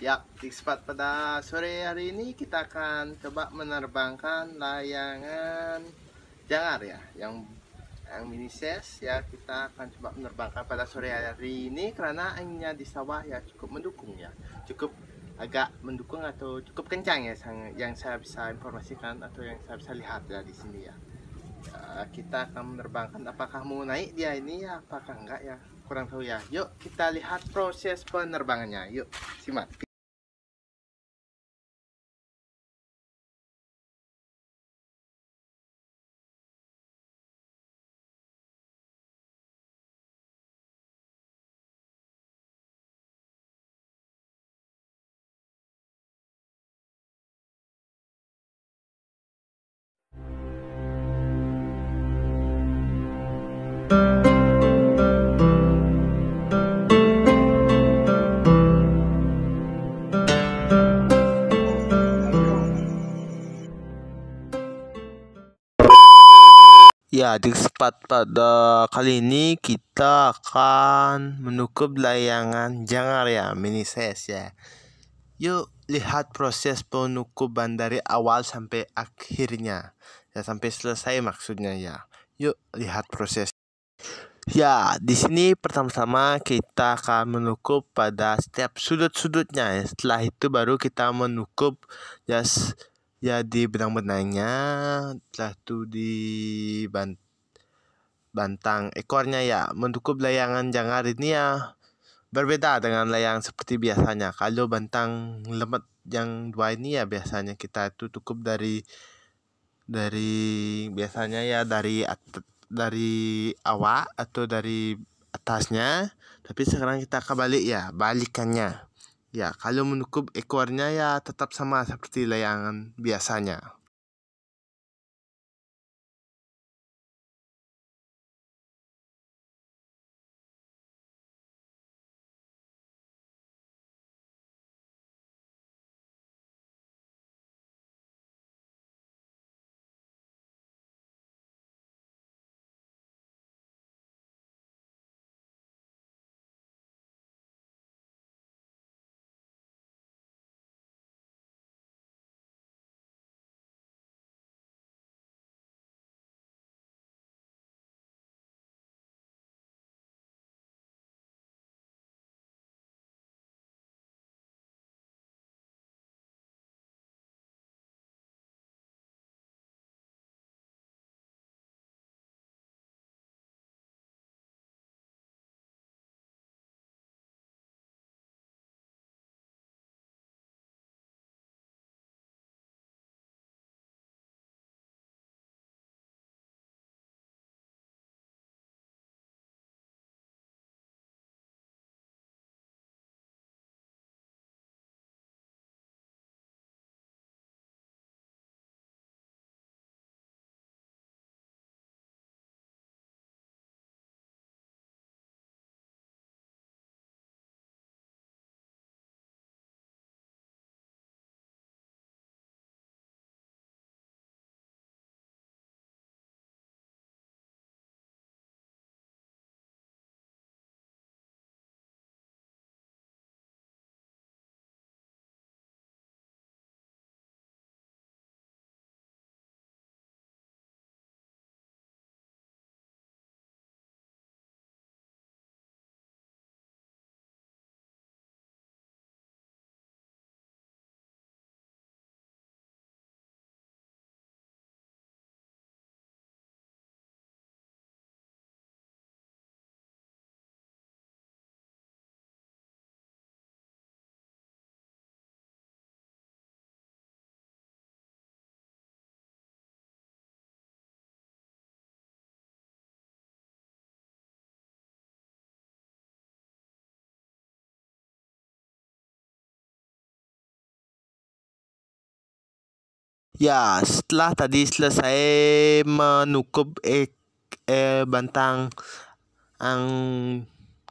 Ya, di spot pada sore hari ini kita akan coba menerbangkan layangan jangar ya, yang yang mini ses ya kita akan coba menerbangkan pada sore hari ini karena anginnya di sawah ya cukup mendukung ya, cukup agak mendukung atau cukup kencang ya yang saya bisa informasikan atau yang saya bisa lihat ya di sini ya. ya kita akan menerbangkan apakah mau naik dia ini ya apakah enggak ya kurang tahu ya yuk kita lihat proses penerbangannya yuk simak Ya, di kesempatan pada kali ini kita akan menutup layangan Jangar ya, mini ses ya. Yuk lihat proses penukuban dari awal sampai akhirnya. Ya, sampai selesai maksudnya ya. Yuk lihat proses. Ya, di sini pertama-tama kita akan menukup pada setiap sudut-sudutnya. Ya. Setelah itu baru kita menukup ya ya di benang benangnya telah tuh di bant bantang ekornya ya mendukup layangan jangar ini ya berbeda dengan layang seperti biasanya kalau bantang lemet yang dua ini ya biasanya kita itu cukup dari dari biasanya ya dari dari awak atau dari atasnya tapi sekarang kita kembali ya balikannya Ya, kalau menutup ekornya ya tetap sama seperti layangan biasanya. Ya, setelah tadi selesai menukup ek, eh, bantang ang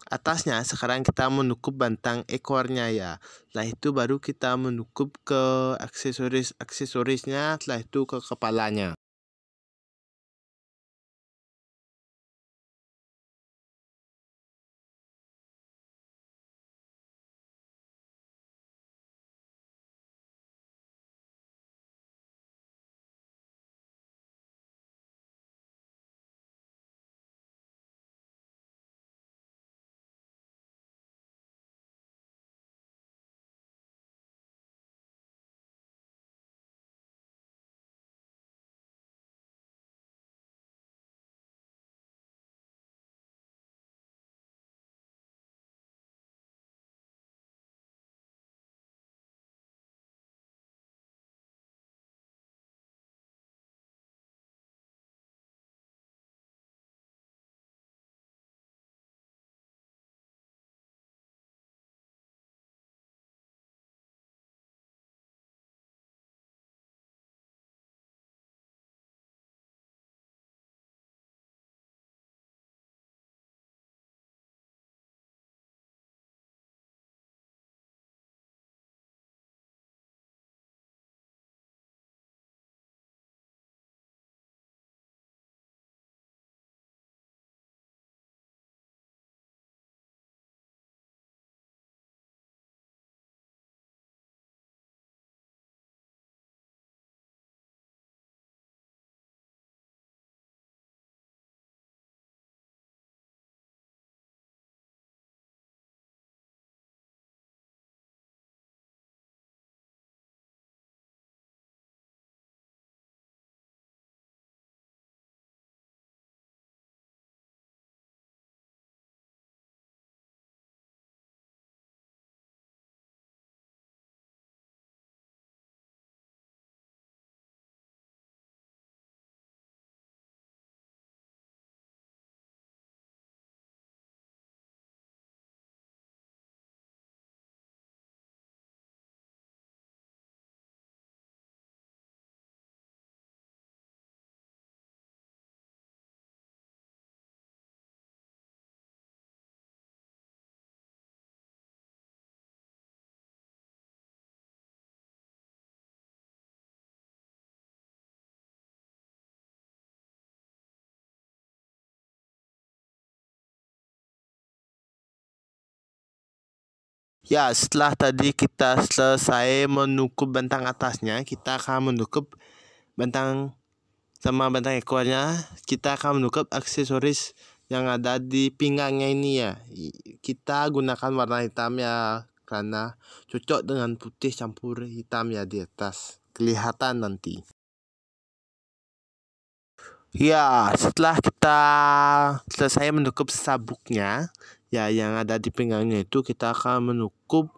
atasnya, sekarang kita menukup bantang ekornya ya. Setelah itu baru kita menukup ke aksesoris-aksesorisnya, setelah itu ke kepalanya. Ya, setelah tadi kita selesai menukup bentang atasnya, kita akan menukup bentang sama bentang ekornya. Kita akan menukup aksesoris yang ada di pinggangnya ini ya. Kita gunakan warna hitam ya karena cocok dengan putih campur hitam ya di atas. Kelihatan nanti. Ya, setelah kita selesai menukup sabuknya, ya yang ada di pinggangnya itu kita akan menukup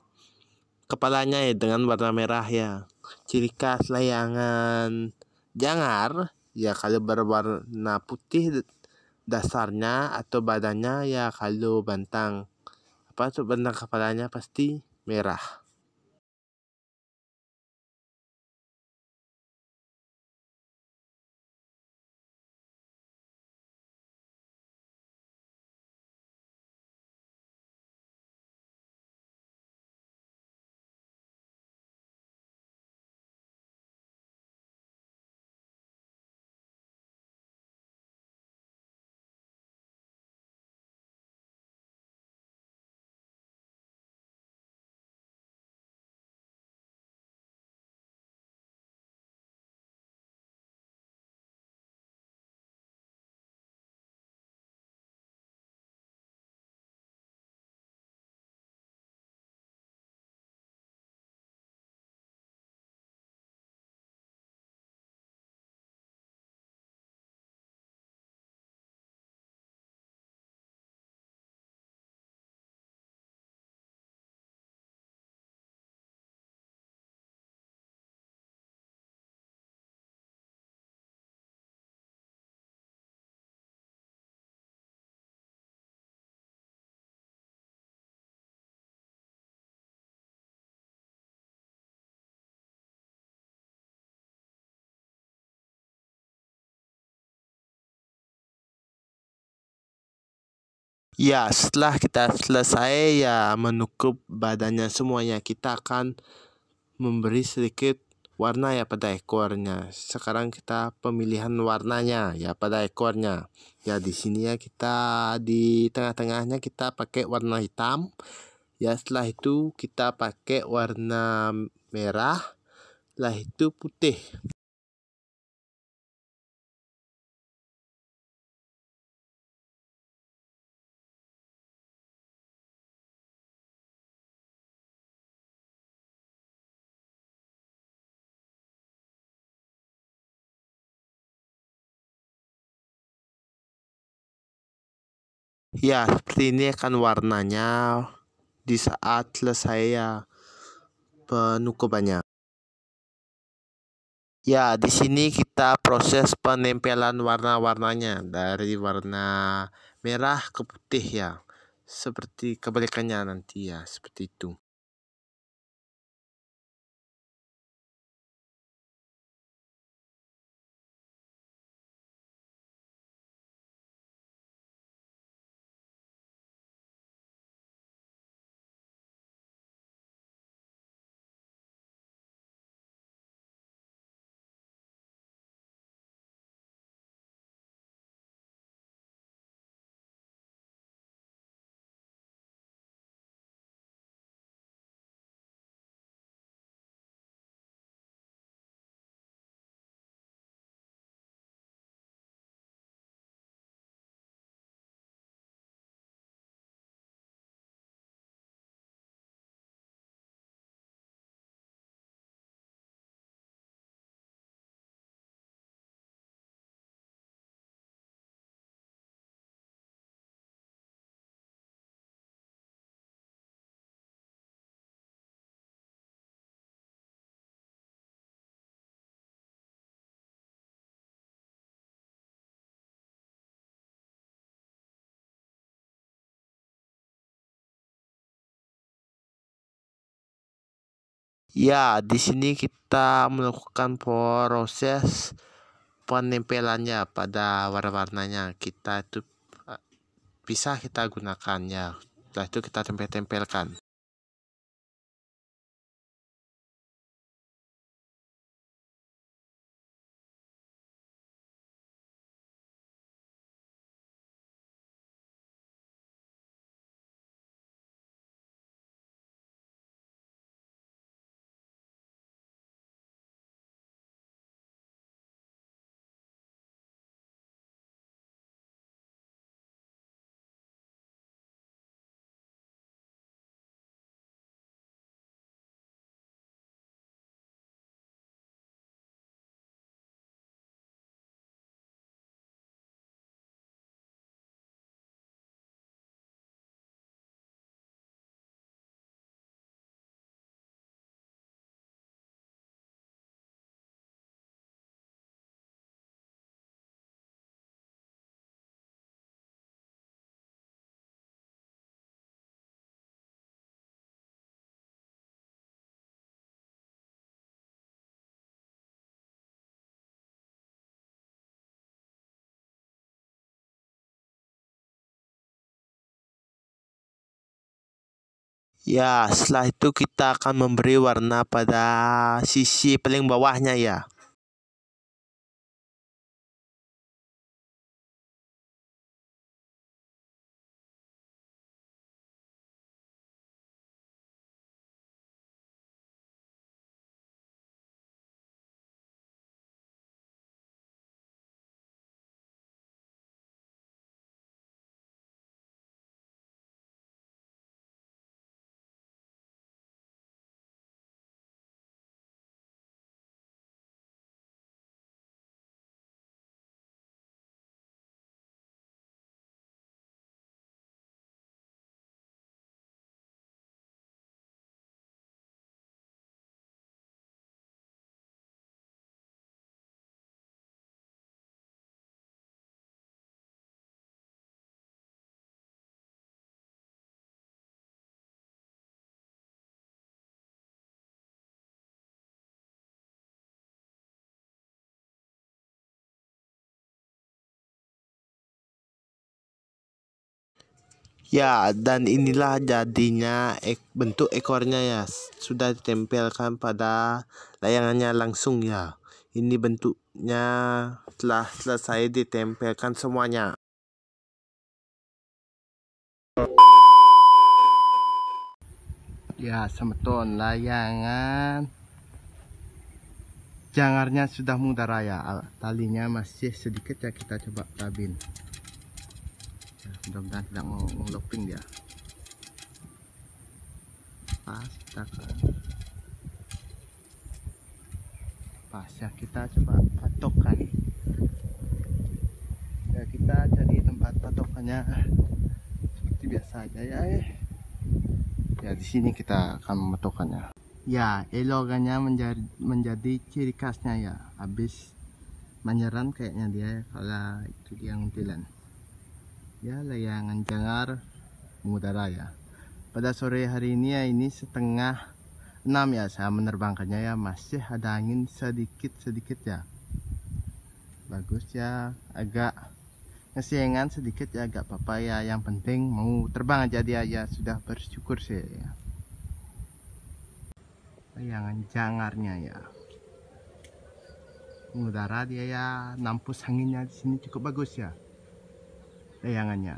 kepalanya ya dengan warna merah ya ciri khas layangan jangar ya kalau berwarna putih dasarnya atau badannya ya kalau bantang apa tuh bentang kepalanya pasti merah Ya, setelah kita selesai ya menutup badannya semuanya, kita akan memberi sedikit warna ya pada ekornya. Sekarang kita pemilihan warnanya ya pada ekornya. Ya di sini ya kita di tengah-tengahnya kita pakai warna hitam. Ya setelah itu kita pakai warna merah. Setelah itu putih. ya seperti ini akan warnanya di saat selesai ya penukupannya ya di sini kita proses penempelan warna-warnanya dari warna merah ke putih ya seperti kebalikannya nanti ya seperti itu Ya, di sini kita melakukan proses penempelannya pada warna-warnanya. Kita itu eh, bisa kita gunakan ya. Setelah itu kita tempel-tempelkan. Ya, setelah itu kita akan memberi warna pada sisi paling bawahnya ya. Ya, dan inilah jadinya ek, bentuk ekornya ya. Sudah ditempelkan pada layangannya langsung ya. Ini bentuknya telah selesai ditempelkan semuanya. Ya, semeton layangan. Jangarnya sudah mudah raya. Talinya masih sedikit ya kita coba tabin mudah-mudahan tidak mau ngeloping dia pas ke pas ya kita coba patokan ya kita jadi tempat patokannya seperti biasa aja ya eh. ya di sini kita akan mematokannya ya elogannya menjadi, menjadi ciri khasnya ya habis menyerang kayaknya dia ya, kalau itu dia nguntilan ya layangan jangar mengudara ya pada sore hari ini ya ini setengah 6 ya saya menerbangkannya ya masih ada angin sedikit-sedikit ya bagus ya agak ngesiengan sedikit ya agak apa ya yang penting mau terbang aja dia ya sudah bersyukur sih ya layangan jangarnya ya mengudara dia ya nampus anginnya di sini cukup bagus ya layangannya.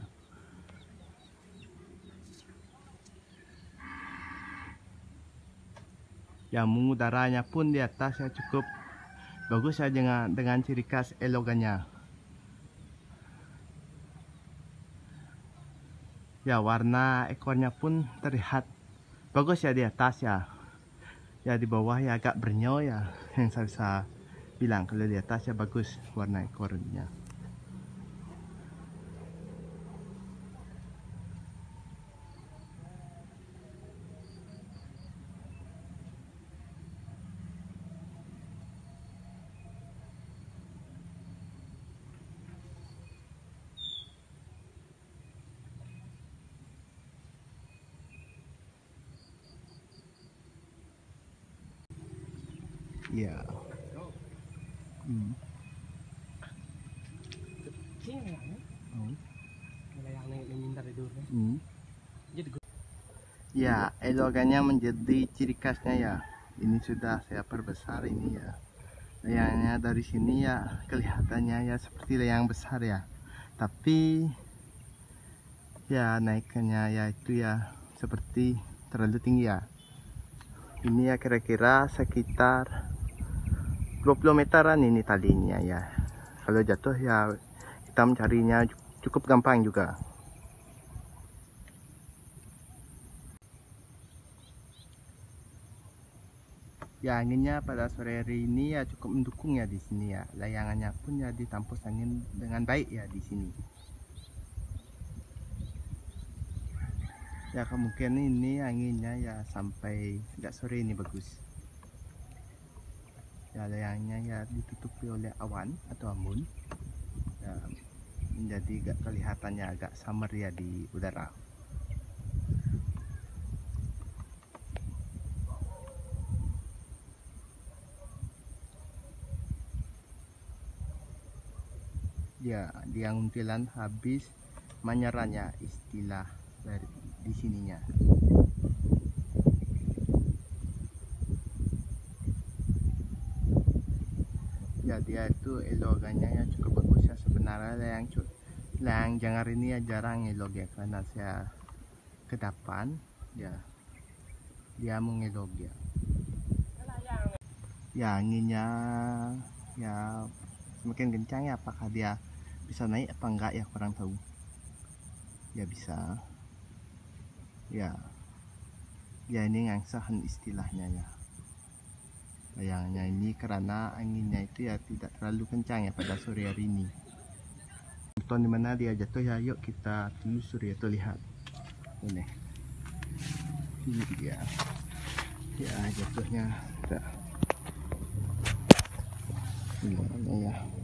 yang mengudaranya pun di atas atasnya cukup bagus ya dengan, dengan ciri khas elogannya. Ya warna ekornya pun terlihat bagus ya di atas ya. Ya di bawah ya agak bernyo ya yang saya bisa bilang kalau di atas ya bagus warna ekornya. Yeah. Hmm. hmm. Ya, elogannya menjadi ciri khasnya ya. Ini sudah saya perbesar ini ya. Layangnya dari sini ya kelihatannya ya seperti layang besar ya. Tapi ya naiknya ya itu ya seperti terlalu tinggi ya. Ini ya kira-kira sekitar 20 meteran ini talinya ya kalau jatuh ya kita mencarinya cukup gampang juga ya anginnya pada sore hari ini ya cukup mendukung ya di sini ya layangannya pun ya ditampus angin dengan baik ya di sini ya kemungkinan ini anginnya ya sampai tidak sore ini bagus ya layarnya ya ditutupi oleh awan atau embun ya, menjadi agak kelihatannya agak summer ya di udara ya dia untilan habis menyerahnya istilah dari di sininya ya dia itu elogannya ya cukup bagus ya sebenarnya ada yang yang jangan ini ya jarang elog ya karena saya ke depan ya dia mengelog ya ya anginnya ya semakin kencang ya apakah dia bisa naik apa enggak ya kurang tahu ya bisa ya ya ini yang sahan istilahnya ya Bayangnya ini karena anginnya itu ya tidak terlalu kencang ya pada sore hari ini. tuan dimana dia jatuh ya, yuk kita telusuri atau ya, lihat. Ini. Ini dia. Ya jatuhnya. Tidak. Ini ya.